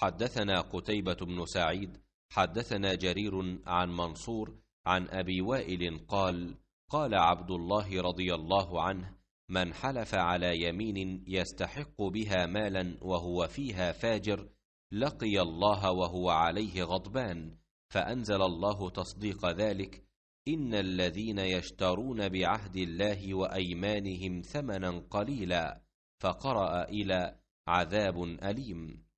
حدثنا قتيبة بن سعيد حدثنا جرير عن منصور عن أبي وائل قال قال عبد الله رضي الله عنه من حلف على يمين يستحق بها مالا وهو فيها فاجر لقي الله وهو عليه غضبان فانزل الله تصديق ذلك ان الذين يشترون بعهد الله وايمانهم ثمنا قليلا فقرا الى عذاب اليم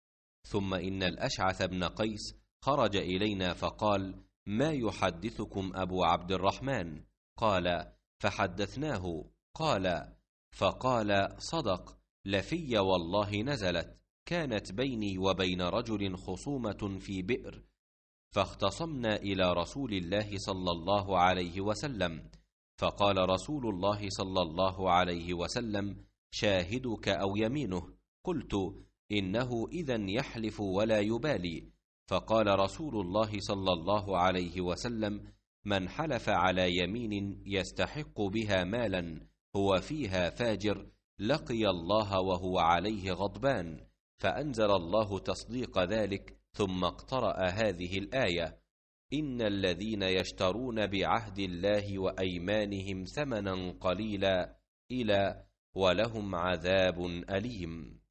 ثم إن الأشعث بن قيس خرج إلينا فقال ما يحدثكم أبو عبد الرحمن قال فحدثناه قال فقال صدق لفي والله نزلت كانت بيني وبين رجل خصومة في بئر فاختصمنا إلى رسول الله صلى الله عليه وسلم فقال رسول الله صلى الله عليه وسلم شاهدك أو يمينه قلت انه اذا يحلف ولا يبالي فقال رسول الله صلى الله عليه وسلم من حلف على يمين يستحق بها مالا هو فيها فاجر لقي الله وهو عليه غضبان فانزل الله تصديق ذلك ثم اقترا هذه الايه ان الذين يشترون بعهد الله وايمانهم ثمنا قليلا الى ولهم عذاب اليم